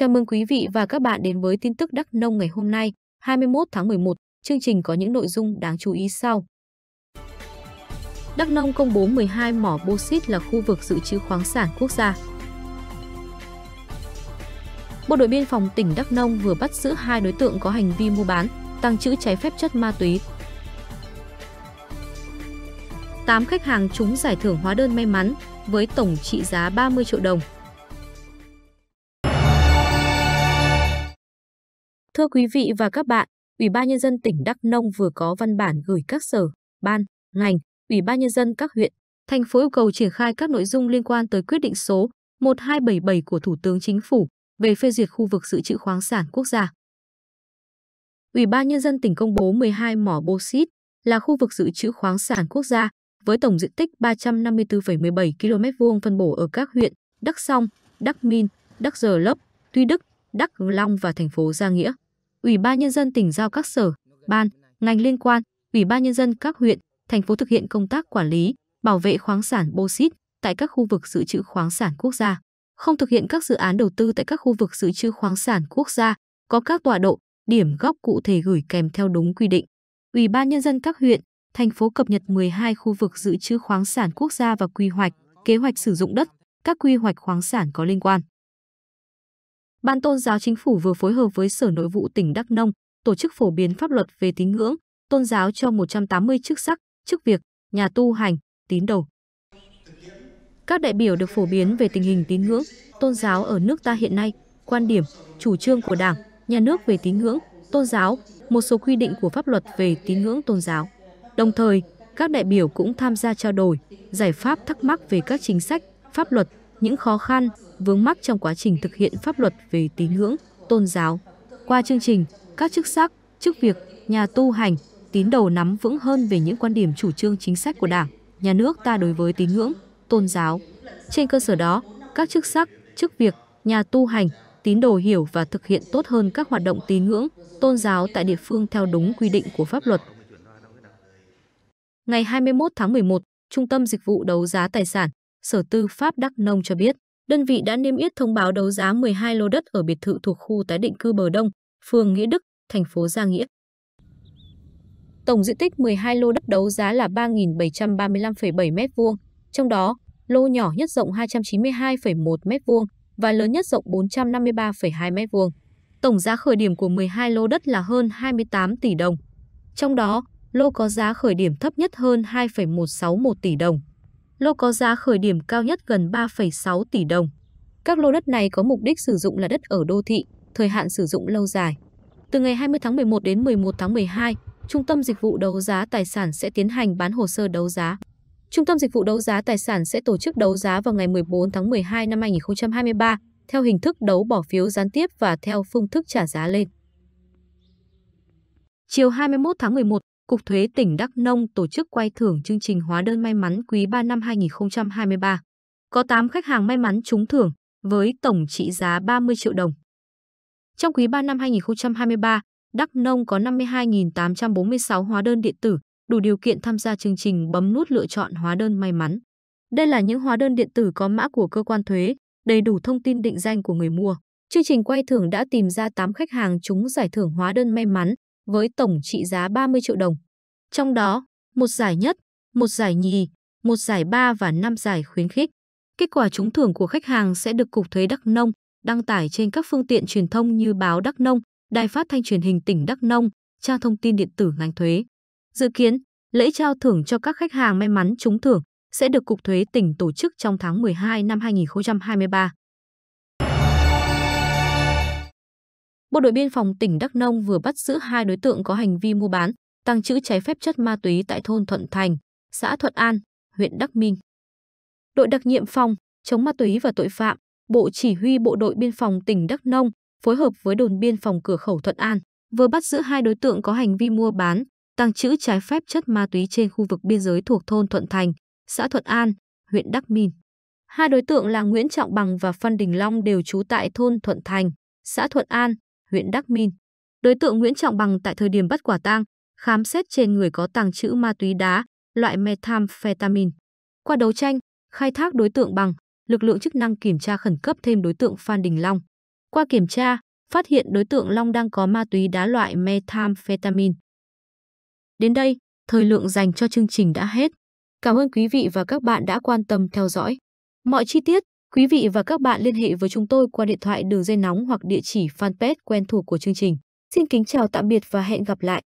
Chào mừng quý vị và các bạn đến với tin tức Đắk Nông ngày hôm nay, 21 tháng 11. Chương trình có những nội dung đáng chú ý sau. Đắk Nông công bố 12 mỏ bô xít là khu vực dự trữ khoáng sản quốc gia. Bộ đội biên phòng tỉnh Đắk Nông vừa bắt giữ hai đối tượng có hành vi mua bán, tăng trữ trái phép chất ma túy. 8 khách hàng trúng giải thưởng hóa đơn may mắn với tổng trị giá 30 triệu đồng. Thưa quý vị và các bạn, Ủy ban Nhân dân tỉnh Đắk Nông vừa có văn bản gửi các sở, ban, ngành, Ủy ban Nhân dân các huyện, thành phố yêu cầu triển khai các nội dung liên quan tới quyết định số 1277 của Thủ tướng Chính phủ về phê duyệt khu vực dự trữ khoáng sản quốc gia. Ủy ban Nhân dân tỉnh công bố 12 mỏ bauxit là khu vực dự trữ khoáng sản quốc gia với tổng diện tích 354,17 km vuông phân bổ ở các huyện Đắk Song, Đắk Min, Đắk Giờ Lấp, Tuy Đức, Đắk Long và thành phố Gia Nghĩa. Ủy ban nhân dân tỉnh giao các sở, ban, ngành liên quan, Ủy ban nhân dân các huyện, thành phố thực hiện công tác quản lý, bảo vệ khoáng sản bauxit tại các khu vực dự trữ khoáng sản quốc gia, không thực hiện các dự án đầu tư tại các khu vực dự trữ khoáng sản quốc gia, có các tọa độ, điểm góc cụ thể gửi kèm theo đúng quy định. Ủy ban nhân dân các huyện, thành phố cập nhật 12 khu vực dự trữ khoáng sản quốc gia và quy hoạch, kế hoạch sử dụng đất, các quy hoạch khoáng sản có liên quan. Ban Tôn giáo Chính phủ vừa phối hợp với Sở Nội vụ tỉnh Đắk Nông tổ chức phổ biến pháp luật về tín ngưỡng, tôn giáo cho 180 chức sắc, chức việc, nhà tu hành, tín đồ. Các đại biểu được phổ biến về tình hình tín ngưỡng, tôn giáo ở nước ta hiện nay, quan điểm, chủ trương của Đảng, nhà nước về tín ngưỡng, tôn giáo, một số quy định của pháp luật về tín ngưỡng tôn giáo. Đồng thời, các đại biểu cũng tham gia trao đổi, giải pháp thắc mắc về các chính sách, pháp luật những khó khăn, vướng mắc trong quá trình thực hiện pháp luật về tín ngưỡng, tôn giáo. Qua chương trình, các chức sắc, chức việc, nhà tu hành, tín đồ nắm vững hơn về những quan điểm chủ trương chính sách của Đảng, nhà nước ta đối với tín ngưỡng, tôn giáo. Trên cơ sở đó, các chức sắc, chức việc, nhà tu hành, tín đồ hiểu và thực hiện tốt hơn các hoạt động tín ngưỡng, tôn giáo tại địa phương theo đúng quy định của pháp luật. Ngày 21 tháng 11, Trung tâm Dịch vụ Đấu giá Tài sản Sở Tư pháp Đắk Nông cho biết, đơn vị đã niêm yết thông báo đấu giá 12 lô đất ở biệt thự thuộc khu tái định cư Bờ Đông, phường Nghĩa Đức, thành phố Gia Nghĩa. Tổng diện tích 12 lô đất đấu giá là 3.735,7 m2, trong đó lô nhỏ nhất rộng 292,1 m2 và lớn nhất rộng 453,2 m2. Tổng giá khởi điểm của 12 lô đất là hơn 28 tỷ đồng. Trong đó, lô có giá khởi điểm thấp nhất hơn 2,161 tỷ đồng. Lô có giá khởi điểm cao nhất gần 3,6 tỷ đồng. Các lô đất này có mục đích sử dụng là đất ở đô thị, thời hạn sử dụng lâu dài. Từ ngày 20 tháng 11 đến 11 tháng 12, Trung tâm Dịch vụ Đấu giá Tài sản sẽ tiến hành bán hồ sơ đấu giá. Trung tâm Dịch vụ Đấu giá Tài sản sẽ tổ chức đấu giá vào ngày 14 tháng 12 năm 2023 theo hình thức đấu bỏ phiếu gián tiếp và theo phương thức trả giá lên. Chiều 21 tháng 11, Cục Thuế tỉnh Đắk Nông tổ chức quay thưởng chương trình hóa đơn may mắn quý 3 năm 2023. Có 8 khách hàng may mắn trúng thưởng với tổng trị giá 30 triệu đồng. Trong quý 3 năm 2023, Đắk Nông có 52.846 hóa đơn điện tử, đủ điều kiện tham gia chương trình bấm nút lựa chọn hóa đơn may mắn. Đây là những hóa đơn điện tử có mã của cơ quan thuế, đầy đủ thông tin định danh của người mua. Chương trình quay thưởng đã tìm ra 8 khách hàng trúng giải thưởng hóa đơn may mắn với tổng trị giá 30 triệu đồng. Trong đó, một giải nhất, một giải nhì, một giải ba và năm giải khuyến khích. Kết quả trúng thưởng của khách hàng sẽ được Cục Thuế Đắk Nông đăng tải trên các phương tiện truyền thông như báo Đắk Nông, Đài Phát thanh Truyền hình tỉnh Đắk Nông, trang thông tin điện tử ngành thuế. Dự kiến, lễ trao thưởng cho các khách hàng may mắn trúng thưởng sẽ được Cục Thuế tỉnh tổ chức trong tháng 12 năm 2023. Bộ đội biên phòng tỉnh Đắk Nông vừa bắt giữ hai đối tượng có hành vi mua bán, tăng trữ trái phép chất ma túy tại thôn Thuận Thành, xã Thuận An, huyện Đắk Minh. Đội đặc nhiệm phòng chống ma túy và tội phạm, Bộ Chỉ huy Bộ đội Biên phòng tỉnh Đắk Nông phối hợp với đồn biên phòng cửa khẩu Thuận An vừa bắt giữ hai đối tượng có hành vi mua bán, tăng trữ trái phép chất ma túy trên khu vực biên giới thuộc thôn Thuận Thành, xã Thuận An, huyện Đắk Minh. Hai đối tượng là Nguyễn Trọng Bằng và Phan Đình Long đều trú tại thôn Thuận Thành, xã Thuận An, huyện Đắc Minh. Đối tượng Nguyễn Trọng Bằng tại thời điểm bắt quả tang, khám xét trên người có tàng trữ ma túy đá, loại methamphetamine. Qua đấu tranh, khai thác đối tượng Bằng, lực lượng chức năng kiểm tra khẩn cấp thêm đối tượng Phan Đình Long. Qua kiểm tra, phát hiện đối tượng Long đang có ma túy đá loại methamphetamine. Đến đây, thời lượng dành cho chương trình đã hết. Cảm ơn quý vị và các bạn đã quan tâm theo dõi. Mọi chi tiết Quý vị và các bạn liên hệ với chúng tôi qua điện thoại đường dây nóng hoặc địa chỉ fanpage quen thuộc của chương trình. Xin kính chào tạm biệt và hẹn gặp lại.